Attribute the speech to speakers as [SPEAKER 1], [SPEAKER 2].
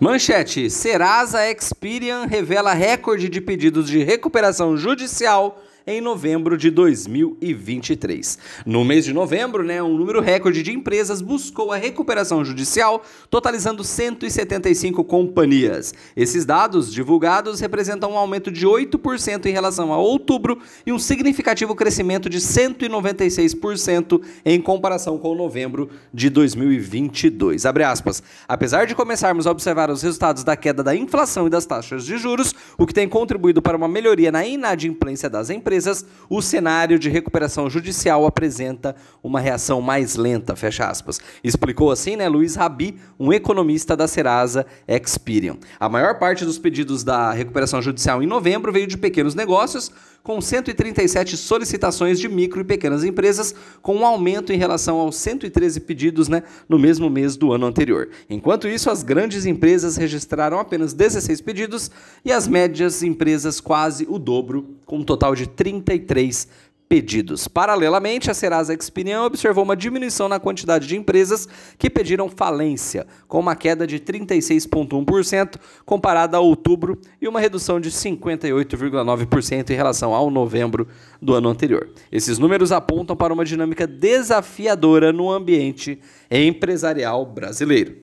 [SPEAKER 1] Manchete: Serasa Experian revela recorde de pedidos de recuperação judicial em novembro de 2023. No mês de novembro, né, um número recorde de empresas buscou a recuperação judicial, totalizando 175 companhias. Esses dados divulgados representam um aumento de 8% em relação a outubro e um significativo crescimento de 196% em comparação com novembro de 2022. Abre aspas. Apesar de começarmos a observar os resultados da queda da inflação e das taxas de juros, o que tem contribuído para uma melhoria na inadimplência das empresas o cenário de recuperação judicial apresenta uma reação mais lenta, fecha aspas. Explicou assim, né, Luiz Rabi, um economista da Serasa Experian. A maior parte dos pedidos da recuperação judicial em novembro veio de pequenos negócios, com 137 solicitações de micro e pequenas empresas, com um aumento em relação aos 113 pedidos né, no mesmo mês do ano anterior. Enquanto isso, as grandes empresas registraram apenas 16 pedidos e as médias empresas quase o dobro com um total de 33 pedidos. Paralelamente, a Serasa Experian observou uma diminuição na quantidade de empresas que pediram falência, com uma queda de 36,1% comparada a outubro e uma redução de 58,9% em relação ao novembro do ano anterior. Esses números apontam para uma dinâmica desafiadora no ambiente empresarial brasileiro.